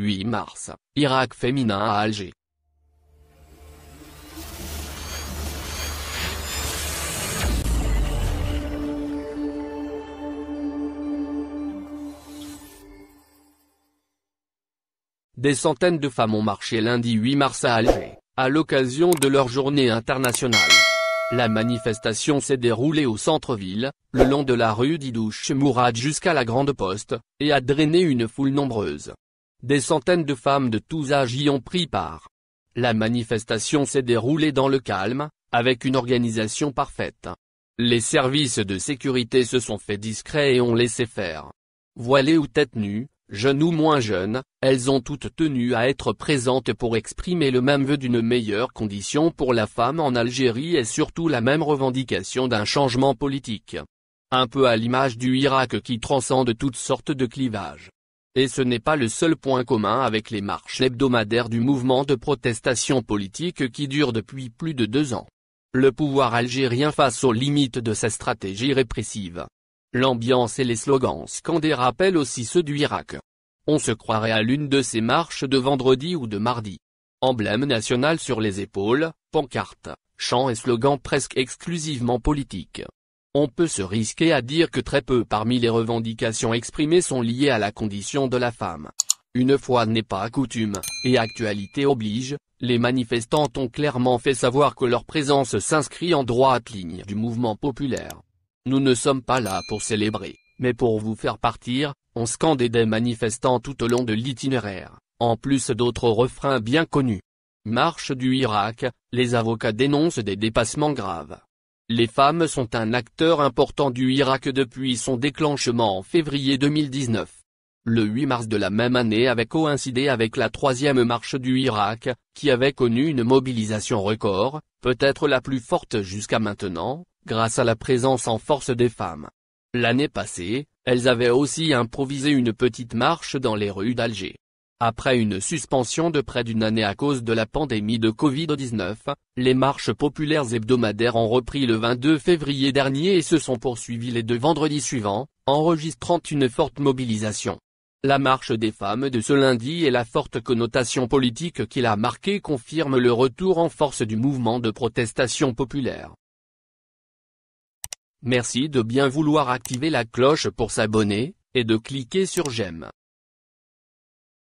8 mars, Irak féminin à Alger. Des centaines de femmes ont marché lundi 8 mars à Alger, à l'occasion de leur journée internationale. La manifestation s'est déroulée au centre-ville, le long de la rue d'Idouche Mourad jusqu'à la Grande Poste, et a drainé une foule nombreuse. Des centaines de femmes de tous âges y ont pris part. La manifestation s'est déroulée dans le calme, avec une organisation parfaite. Les services de sécurité se sont fait discrets et ont laissé faire. Voilées ou tête nues, jeunes ou moins jeunes, elles ont toutes tenu à être présentes pour exprimer le même vœu d'une meilleure condition pour la femme en Algérie et surtout la même revendication d'un changement politique. Un peu à l'image du Irak qui transcende toutes sortes de clivages. Et ce n'est pas le seul point commun avec les marches hebdomadaires du mouvement de protestation politique qui dure depuis plus de deux ans. Le pouvoir algérien face aux limites de sa stratégie répressive. L'ambiance et les slogans scandés rappellent aussi ceux du Irak. On se croirait à l'une de ces marches de vendredi ou de mardi. Emblème national sur les épaules, pancartes, chants et slogans presque exclusivement politiques on peut se risquer à dire que très peu parmi les revendications exprimées sont liées à la condition de la femme. Une fois n'est pas coutume, et actualité oblige, les manifestants ont clairement fait savoir que leur présence s'inscrit en droite ligne du mouvement populaire. Nous ne sommes pas là pour célébrer, mais pour vous faire partir, on scandait des manifestants tout au long de l'itinéraire, en plus d'autres refrains bien connus. Marche du Irak, les avocats dénoncent des dépassements graves. Les femmes sont un acteur important du Irak depuis son déclenchement en février 2019. Le 8 mars de la même année avait coïncidé avec la troisième marche du Irak, qui avait connu une mobilisation record, peut-être la plus forte jusqu'à maintenant, grâce à la présence en force des femmes. L'année passée, elles avaient aussi improvisé une petite marche dans les rues d'Alger. Après une suspension de près d'une année à cause de la pandémie de Covid-19, les marches populaires hebdomadaires ont repris le 22 février dernier et se sont poursuivies les deux vendredis suivants, enregistrant une forte mobilisation. La marche des femmes de ce lundi et la forte connotation politique qu'il a marquée confirment le retour en force du mouvement de protestation populaire. Merci de bien vouloir activer la cloche pour s'abonner, et de cliquer sur j'aime.